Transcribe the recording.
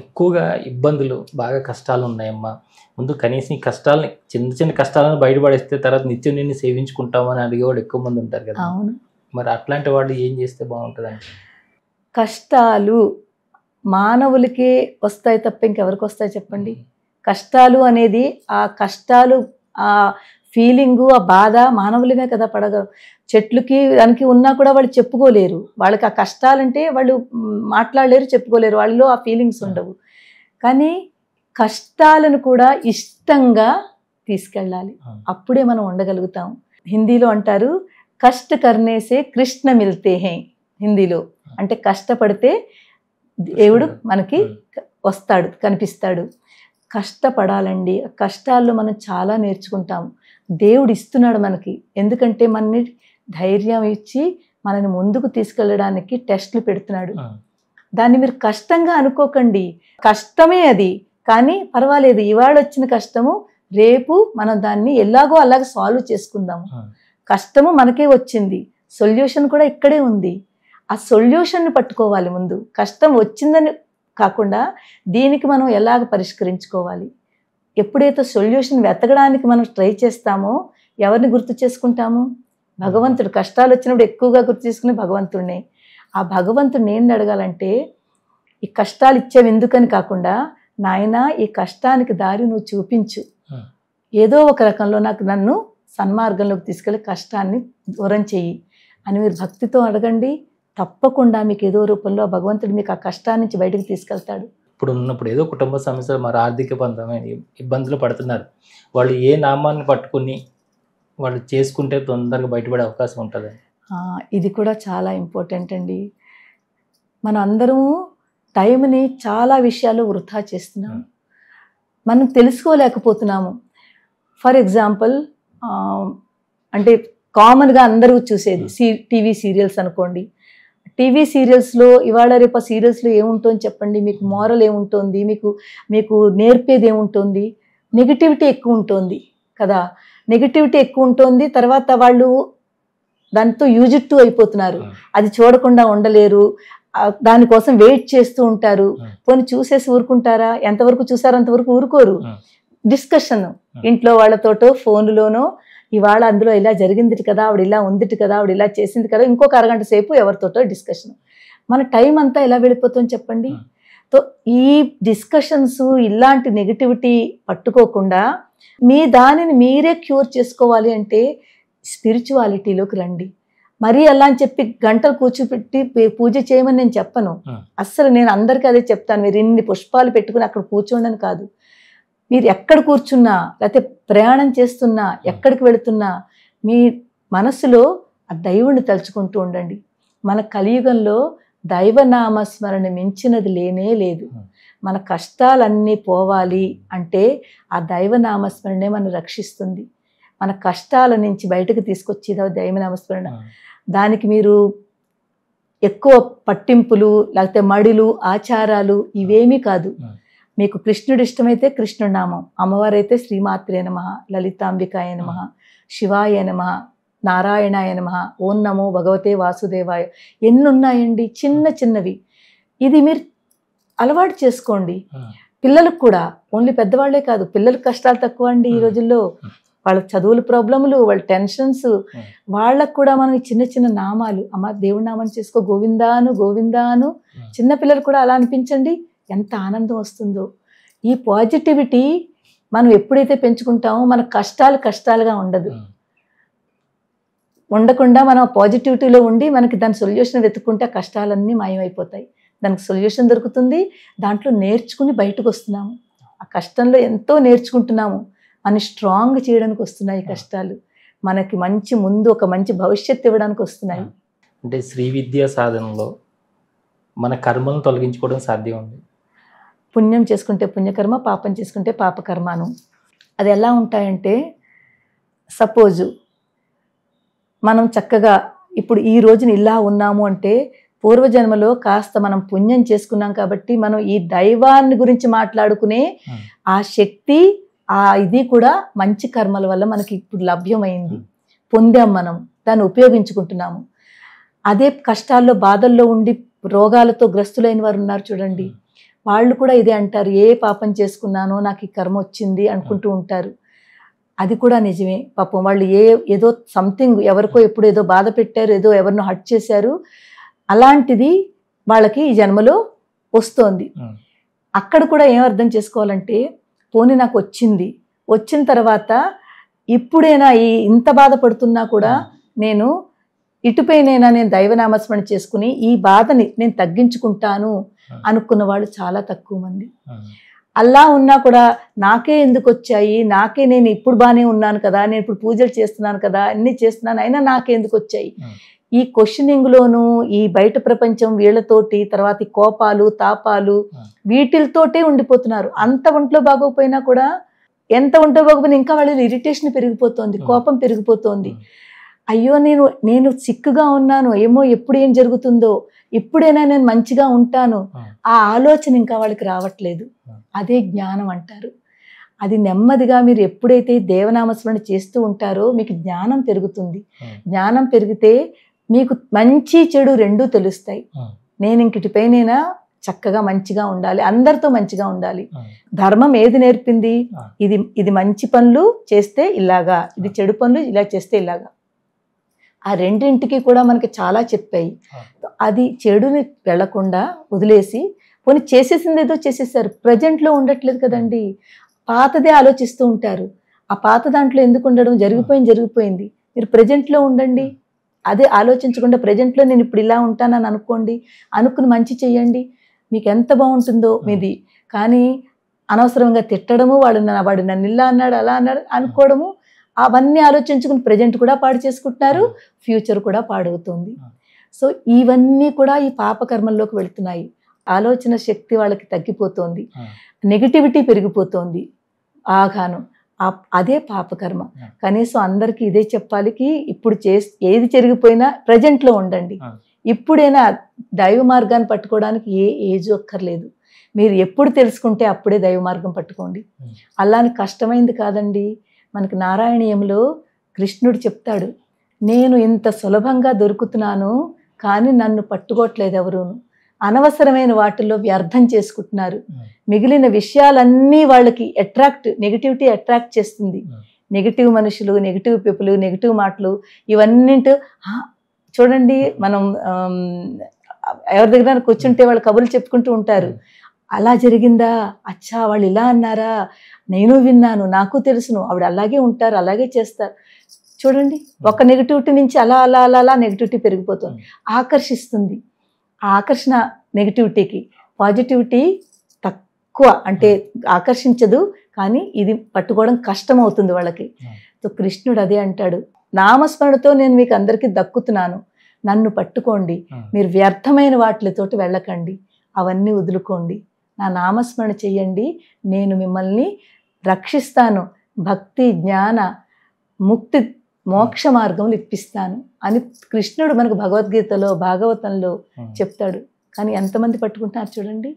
ఎక్కువగా ఇబ్బందులు బాగా కష్టాలు ఉన్నాయమ్మా ముందు కనీసం ఈ కష్టాలని చిన్న చిన్న కష్టాలను బయటపడేస్తే తర్వాత నిత్యం నిన్ను సేవించుకుంటామని అడిగేవాడు ఎక్కువ మంది ఉంటారు కదా అవును మరి అట్లాంటి వాళ్ళు ఏం చేస్తే బాగుంటుందండి కష్టాలు మానవులకే వస్తాయి తప్ప ఇంకెవరికి వస్తాయి చెప్పండి కష్టాలు అనేది ఆ కష్టాలు ఆ ఫీలింగు ఆ బాధ మానవులమే కదా పడగ చెట్లుకి దానికి ఉన్నా కూడా వాళ్ళు చెప్పుకోలేరు వాళ్ళకి ఆ కష్టాలంటే వాళ్ళు మాట్లాడలేరు చెప్పుకోలేరు వాళ్ళలో ఆ ఫీలింగ్స్ ఉండవు కానీ కష్టాలను కూడా ఇష్టంగా తీసుకెళ్ళాలి అప్పుడే మనం ఉండగలుగుతాం హిందీలో అంటారు కష్ట కర్నేసే కృష్ణ మిల్తే హే హిందీలో అంటే కష్టపడితే దేవుడు మనకి వస్తాడు కనిపిస్తాడు కష్టపడాలండి కష్టాల్లో మనం చాలా నేర్చుకుంటాం దేవుడు ఇస్తున్నాడు మనకి ఎందుకంటే మనని ధైర్యం ఇచ్చి మనని ముందుకు తీసుకెళ్ళడానికి టెస్ట్లు పెడుతున్నాడు దాన్ని మీరు కష్టంగా అనుకోకండి కష్టమే అది కానీ పర్వాలేదు ఇవాళ వచ్చిన కష్టము రేపు మనం దాన్ని ఎలాగో అలాగ సాల్వ్ చేసుకుందాము కష్టము మనకే వచ్చింది సొల్యూషన్ కూడా ఇక్కడే ఉంది ఆ సొల్యూషన్ని పట్టుకోవాలి ముందు కష్టం వచ్చిందని కాకుండా దీనికి మనం ఎలాగ పరిష్కరించుకోవాలి ఎప్పుడైతే సొల్యూషన్ వెతకడానికి మనం ట్రై చేస్తామో ఎవరిని గుర్తు చేసుకుంటాము భగవంతుడు కష్టాలు వచ్చినప్పుడు ఎక్కువగా గుర్తు చేసుకునే భగవంతుడిని ఆ భగవంతుడిని ఏం అడగాలంటే ఈ కష్టాలు ఇచ్చావు ఎందుకని కాకుండా నాయన ఈ కష్టానికి దారి నువ్వు చూపించు ఏదో ఒక రకంలో నాకు నన్ను సన్మార్గంలోకి తీసుకెళ్ళి కష్టాన్ని దూరం చెయ్యి అని మీరు భక్తితో అడగండి తప్పకుండా మీకు ఏదో రూపంలో భగవంతుడు మీకు ఆ కష్టాన్ని బయటకు తీసుకెళ్తాడు ఇప్పుడు ఉన్నప్పుడు ఏదో కుటుంబ సమస్యలు మరి ఆర్థిక బంధమైన ఇబ్బందులు పడుతున్నారు వాళ్ళు ఏ నామాన్ని పట్టుకుని వాళ్ళు చేసుకుంటే తొందరగా బయటపడే అవకాశం ఉంటుంది ఇది కూడా చాలా ఇంపార్టెంట్ అండి మన అందరము టైంని చాలా విషయాలు వృధా చేస్తున్నాం మనం తెలుసుకోలేకపోతున్నాము ఫర్ ఎగ్జాంపుల్ అంటే కామన్గా అందరూ చూసేది సీ టీవీ సీరియల్స్ అనుకోండి టీవీ సీరియల్స్లో ఇవాళ రేపు ఆ సీరియల్స్లో ఏముంటుంది చెప్పండి మీకు మారల్ ఏముంటుంది మీకు మీకు నేర్పేది ఏముంటుంది నెగిటివిటీ ఎక్కువ ఉంటుంది కదా నెగిటివిటీ ఎక్కువ ఉంటుంది తర్వాత వాళ్ళు దాంతో యూజిడ్ టు అయిపోతున్నారు అది చూడకుండా ఉండలేరు దానికోసం వెయిట్ చేస్తూ ఉంటారు పోనీ చూసేసి ఊరుకుంటారా ఎంతవరకు చూసారో అంతవరకు ఊరుకోరు డిస్కషన్ ఇంట్లో వాళ్ళతోటో ఫోన్లోనో ఇవాళ అందులో ఇలా జరిగింది కదా ఆవిడ ఇలా ఉందిటి కదా ఆవిడ ఇలా చేసింది కదా ఇంకొక అరగంట సేపు ఎవరితోటో డిస్కషన్ మన టైం అంతా ఎలా వెళ్ళిపోతుంది చెప్పండి సో ఈ డిస్కషన్స్ ఇలాంటి నెగిటివిటీ పట్టుకోకుండా మీ దానిని మీరే క్యూర్ చేసుకోవాలి అంటే స్పిరిచువాలిటీలోకి రండి మరీ అలా అని చెప్పి గంటలు కూర్చోపెట్టి పూజ చేయమని నేను చెప్పను అస్సలు నేను అందరికీ అదే చెప్తాను మీరు ఇన్ని పుష్పాలు పెట్టుకుని అక్కడ కూర్చోండి కాదు మీరు ఎక్కడ కూర్చున్నా లేకపోతే ప్రయాణం చేస్తున్నా ఎక్కడికి వెళుతున్నా మీ మనసులో ఆ దైవుణ్ణి తలుచుకుంటూ ఉండండి మన కలియుగంలో దైవనామస్మరణ మించినది లేనే లేదు మన కష్టాలన్నీ పోవాలి అంటే ఆ దైవనామస్మరణే మనం రక్షిస్తుంది మన కష్టాల నుంచి బయటకు తీసుకొచ్చేది దైవనామస్మరణ దానికి మీరు ఎక్కువ పట్టింపులు లేకపోతే మడిలు ఆచారాలు ఇవేమీ కాదు మీకు కృష్ణుడు ఇష్టమైతే కృష్ణుడు నామం అమ్మవారైతే శ్రీమాత్రే నమ లలితాంబికాయ నమ శివాయ నమ నారాయణాయ నమ ఓం నమో భగవతే వాసుదేవాయ ఎన్నున్నాయండి చిన్న చిన్నవి ఇది మీరు అలవాటు చేసుకోండి పిల్లలకు కూడా ఓన్లీ పెద్దవాళ్లే కాదు పిల్లలకు కష్టాలు తక్కువ అండి ఈ రోజుల్లో వాళ్ళ చదువుల ప్రాబ్లములు వాళ్ళ టెన్షన్స్ వాళ్ళకు కూడా మనం చిన్న చిన్న నామాలు అమ్మ దేవుడి నామాన్ని చేసుకో గోవిందాను గోవిందాను చిన్న పిల్లలు కూడా అలా అనిపించండి ఎంత ఆనందం వస్తుందో ఈ పాజిటివిటీ మనం ఎప్పుడైతే పెంచుకుంటామో మన కష్టాలు కష్టాలుగా ఉండదు ఉండకుండా మనం పాజిటివిటీలో ఉండి మనకి దాని సొల్యూషన్ వెతుక్కుంటే కష్టాలన్నీ మాయమైపోతాయి దానికి సొల్యూషన్ దొరుకుతుంది దాంట్లో నేర్చుకుని బయటకు వస్తున్నాము ఆ కష్టంలో ఎంతో నేర్చుకుంటున్నాము అని స్ట్రాంగ్ చేయడానికి వస్తున్నాయి కష్టాలు మనకి మంచి ముందు ఒక మంచి భవిష్యత్తు ఇవ్వడానికి వస్తున్నాయి అంటే శ్రీ విద్యా సాధనలో మన కర్మలను తొలగించుకోవడం సాధ్యం ఉంది పుణ్యం చేసుకుంటే పుణ్యకర్మ పాపం చేసుకుంటే పాపకర్మను అది ఎలా ఉంటాయంటే సపోజు మనం చక్కగా ఇప్పుడు ఈ రోజున ఇలా ఉన్నాము అంటే పూర్వజన్మలో కాస్త మనం పుణ్యం చేసుకున్నాం కాబట్టి మనం ఈ దైవాన్ని గురించి మాట్లాడుకునే ఆ శక్తి ఆ ఇది కూడా మంచి కర్మల వల్ల మనకి ఇప్పుడు లభ్యమైంది పొందాం మనం దాన్ని ఉపయోగించుకుంటున్నాము అదే కష్టాల్లో బాధల్లో ఉండి రోగాలతో గ్రస్తులైన వారు ఉన్నారు చూడండి వాళ్ళు కూడా ఇదే అంటారు ఏ పాపం చేసుకున్నానో నాకు ఈ కర్మ వచ్చింది అనుకుంటూ ఉంటారు అది కూడా నిజమే పాపం వాళ్ళు ఏ ఏదో సంథింగ్ ఎవరికో ఎప్పుడు ఏదో బాధ పెట్టారు ఏదో ఎవరినో హట్ చేశారు అలాంటిది వాళ్ళకి ఈ జన్మలో వస్తోంది అక్కడ కూడా ఏం అర్థం చేసుకోవాలంటే పోనీ నాకు వచ్చింది వచ్చిన తర్వాత ఇప్పుడైనా ఈ ఇంత బాధపడుతున్నా కూడా నేను ఇటుపైనైనా నేను దైవనామస్మరణ చేసుకుని ఈ బాధని నేను తగ్గించుకుంటాను అనుకున్న వాళ్ళు చాలా తక్కువ మంది అలా ఉన్నా కూడా నాకే ఎందుకు వచ్చాయి నాకే నేను ఇప్పుడు బాగానే ఉన్నాను కదా నేను ఇప్పుడు పూజలు చేస్తున్నాను కదా అన్ని చేస్తున్నాను అయినా నాకే ఎందుకు వచ్చాయి ఈ క్వశ్చనింగ్లోను ఈ బయట ప్రపంచం వీళ్ళతోటి తర్వాత కోపాలు తాపాలు వీటితోటే ఉండిపోతున్నారు అంత ఒంట్లో బాగోపోయినా కూడా ఎంత ఒంట్లో బాగోపోయినా ఇంకా వాళ్ళ ఇరిటేషన్ పెరిగిపోతుంది కోపం పెరిగిపోతుంది అయ్యో నేను నేను చిక్కుగా ఉన్నాను ఏమో ఎప్పుడు ఏం జరుగుతుందో ఎప్పుడైనా నేను మంచిగా ఉంటాను ఆ ఆలోచన ఇంకా వాళ్ళకి రావట్లేదు అదే జ్ఞానం అంటారు అది నెమ్మదిగా మీరు ఎప్పుడైతే దేవనామస్మరణ చేస్తూ ఉంటారో మీకు జ్ఞానం పెరుగుతుంది జ్ఞానం పెరిగితే మీకు మంచి చెడు రెండూ తెలుస్తాయి నేను ఇంకటిపైనైనా చక్కగా మంచిగా ఉండాలి అందరితో మంచిగా ఉండాలి ధర్మం ఏది నేర్పింది ఇది ఇది మంచి పనులు చేస్తే ఇలాగా ఇది చెడు పనులు ఇలా చేస్తే ఇలాగా ఆ రెండింటికి కూడా మనకి చాలా చెప్పాయి అది చెడుని వెళ్లకుండా వదిలేసి పోనీ చేసేసింది ఏదో చేసేసారు ప్రజెంట్లో ఉండట్లేదు కదండి పాతదే ఆలోచిస్తూ ఉంటారు ఆ పాత దాంట్లో ఎందుకు ఉండడం జరిగిపోయింది జరిగిపోయింది మీరు ప్రజెంట్లో ఉండండి అదే ఆలోచించకుండా ప్రజెంట్లో నేను ఇప్పుడు ఇలా ఉంటానని అనుకోండి అనుకుని మంచి చేయండి మీకు ఎంత బాగుంటుందో మీది కానీ అనవసరంగా తిట్టడము వాడు వాడు నన్ను ఇలా అన్నాడు అలా అన్నాడు అనుకోవడము అవన్నీ ఆలోచించుకుని ప్రజెంట్ కూడా పాడు చేసుకుంటున్నారు ఫ్యూచర్ కూడా పాడవుతుంది సో ఇవన్నీ కూడా ఈ పాపకర్మల్లోకి వెళుతున్నాయి ఆలోచన శక్తి వాళ్ళకి తగ్గిపోతుంది నెగిటివిటీ పెరిగిపోతుంది ఆఘానం అదే పాపకర్మ కనీసం అందరికీ ఇదే చెప్పాలికి ఇప్పుడు చే ఏది జరిగిపోయినా ప్రజెంట్లో ఉండండి ఇప్పుడైనా దైవ మార్గాన్ని పట్టుకోవడానికి ఏ ఏజ్ ఒక్కర్లేదు మీరు ఎప్పుడు తెలుసుకుంటే అప్పుడే దైవ మార్గం పట్టుకోండి అలాని కష్టమైంది కాదండి మనకి నారాయణీయంలో కృష్ణుడు చెప్తాడు నేను ఇంత సులభంగా దొరుకుతున్నాను కానీ నన్ను పట్టుకోవట్లేదు ఎవరూను అనవసరమైన వాటిల్లో వ్యర్థం చేసుకుంటున్నారు మిగిలిన విషయాలన్నీ వాళ్ళకి అట్రాక్ట్ నెగిటివిటీ అట్రాక్ట్ చేస్తుంది నెగిటివ్ మనుషులు నెగిటివ్ పీపుల్ నెగిటివ్ మాటలు ఇవన్నింటి చూడండి మనం ఎవరి దగ్గర కూర్చుంటే వాళ్ళు కబుర్లు చెప్పుకుంటూ ఉంటారు అలా జరిగిందా అచ్చా వాళ్ళు ఇలా అన్నారా నేను విన్నాను నాకు తెలుసును ఆవిడ అలాగే ఉంటారు అలాగే చేస్తారు చూడండి ఒక నెగిటివిటీ నుంచి అలా అలా అలా అలా నెగిటివిటీ పెరిగిపోతుంది ఆకర్షిస్తుంది ఆకర్షణ నెగిటివిటీకి పాజిటివిటీ తక్కువ అంటే ఆకర్షించదు కానీ ఇది పట్టుకోవడం కష్టం అవుతుంది వాళ్ళకి సో కృష్ణుడు అదే అంటాడు నామస్మరణతో నేను మీకు అందరికీ దక్కుతున్నాను నన్ను పట్టుకోండి మీరు వ్యర్థమైన వాటితోటి వెళ్ళకండి అవన్నీ వదులుకోండి నా నామస్మరణ చెయ్యండి నేను మిమ్మల్ని రక్షిస్తాను భక్తి జ్ఞాన ముక్తి మోక్ష మార్గములు ఇప్పిస్తాను అని కృష్ణుడు మనకు భగవద్గీతలో భాగవతంలో చెప్తాడు కానీ ఎంతమంది పట్టుకుంటున్నారు చూడండి